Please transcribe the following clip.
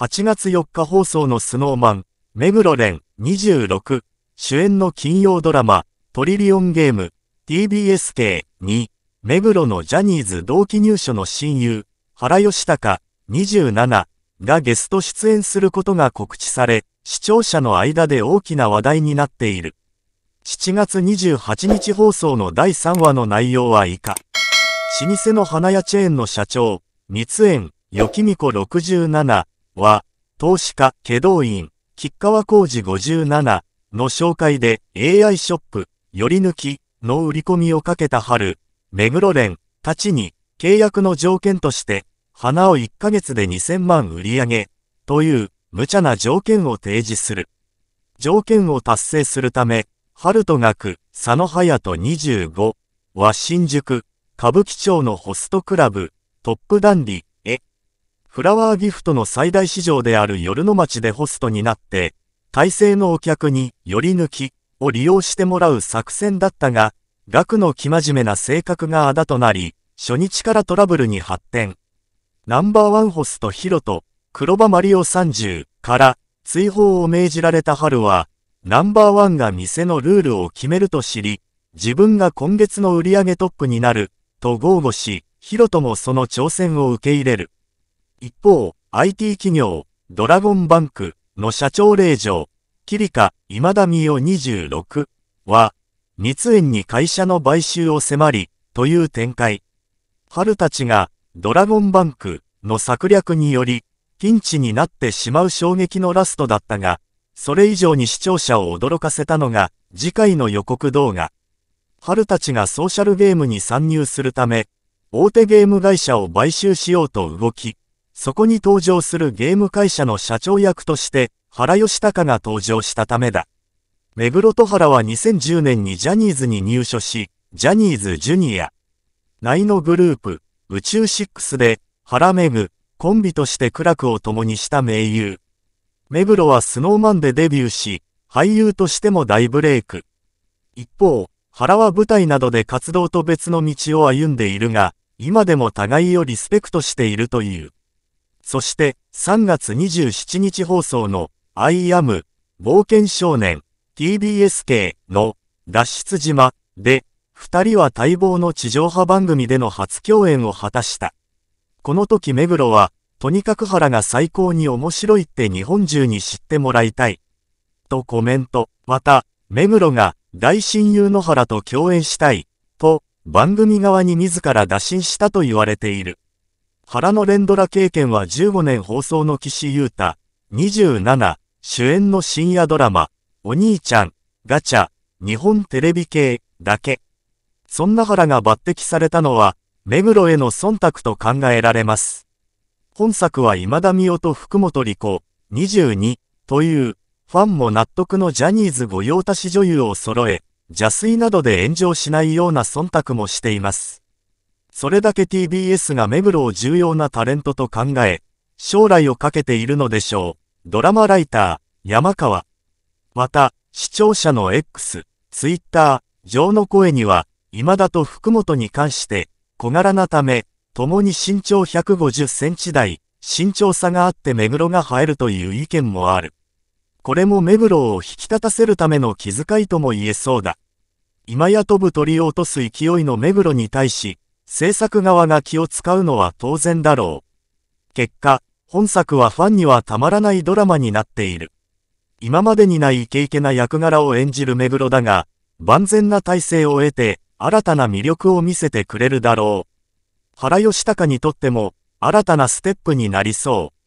8月4日放送のスノーマン、目黒蓮26、主演の金曜ドラマ、トリリオンゲーム、TBS 系2、目黒のジャニーズ同期入所の親友、原吉高27がゲスト出演することが告知され、視聴者の間で大きな話題になっている。7月28日放送の第3話の内容は以下。老舗の花屋チェーンの社長、三園、よきみこ67、は、投資家、祁動員、吉川浩二57の紹介で AI ショップ、寄り抜きの売り込みをかけた春、目黒連たちに契約の条件として、花を1ヶ月で2000万売り上げ、という無茶な条件を提示する。条件を達成するため、春と学、佐野隼人25は新宿、歌舞伎町のホストクラブ、トップダンディフラワーギフトの最大市場である夜の町でホストになって、体制のお客により抜きを利用してもらう作戦だったが、額の生真面目な性格があだとなり、初日からトラブルに発展。ナンバーワンホストヒロと黒羽マリオ30から追放を命じられた春は、ナンバーワンが店のルールを決めると知り、自分が今月の売り上げトップになる、と豪語し、ヒロともその挑戦を受け入れる。一方、IT 企業、ドラゴンバンクの社長令嬢、キリカ・イマダミ代26は、密園に会社の買収を迫り、という展開。春たちが、ドラゴンバンクの策略により、ピンチになってしまう衝撃のラストだったが、それ以上に視聴者を驚かせたのが、次回の予告動画。春たちがソーシャルゲームに参入するため、大手ゲーム会社を買収しようと動き、そこに登場するゲーム会社の社長役として、原義高が登場したためだ。目黒戸原は2010年にジャニーズに入所し、ジャニーズジュニア、内のグループ、宇宙6で、原めぐ、コンビとして苦楽を共にした名優。目黒はスノーマンでデビューし、俳優としても大ブレイク。一方、原は舞台などで活動と別の道を歩んでいるが、今でも互いをリスペクトしているという。そして3月27日放送の I am 冒険少年 TBSK の脱出島で二人は待望の地上波番組での初共演を果たした。この時目黒はとにかく原が最高に面白いって日本中に知ってもらいたい。とコメント。また、目黒が大親友の原と共演したい。と番組側に自ら打診したと言われている。腹の連ドラ経験は15年放送の岸優太、27、主演の深夜ドラマ、お兄ちゃん、ガチャ、日本テレビ系、だけ。そんな原が抜擢されたのは、目黒への忖度と考えられます。本作は今田美代と福本里子、22、という、ファンも納得のジャニーズ御用達女優を揃え、邪推などで炎上しないような忖度もしています。それだけ TBS が目黒を重要なタレントと考え、将来をかけているのでしょう。ドラマライター、山川。また、視聴者の X、Twitter、上の声には、今だと福本に関して、小柄なため、共に身長150センチ台、身長差があって目黒が生えるという意見もある。これも目黒を引き立たせるための気遣いとも言えそうだ。今や飛ぶ鳥を落とす勢いの目黒に対し、制作側が気を使うのは当然だろう。結果、本作はファンにはたまらないドラマになっている。今までにないイケイケな役柄を演じる目黒だが、万全な体制を得て、新たな魅力を見せてくれるだろう。原吉高にとっても、新たなステップになりそう。